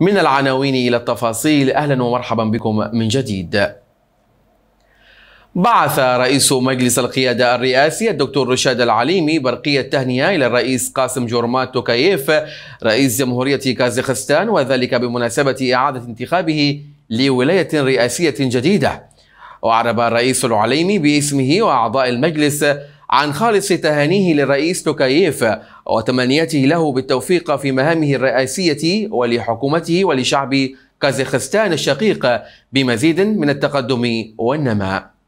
من العناوين إلى التفاصيل أهلا ومرحبا بكم من جديد بعث رئيس مجلس القيادة الرئاسي الدكتور رشاد العليمي برقية تهنئة إلى الرئيس قاسم جورمات توكايف رئيس جمهورية كازاخستان وذلك بمناسبة إعادة انتخابه لولاية رئاسية جديدة وعرب الرئيس العليمي باسمه وأعضاء المجلس عن خالص تهانيه للرئيس توكاييف وتمنياته له بالتوفيق في مهامه الرئاسية ولحكومته ولشعب كازاخستان الشقيق بمزيد من التقدم والنماء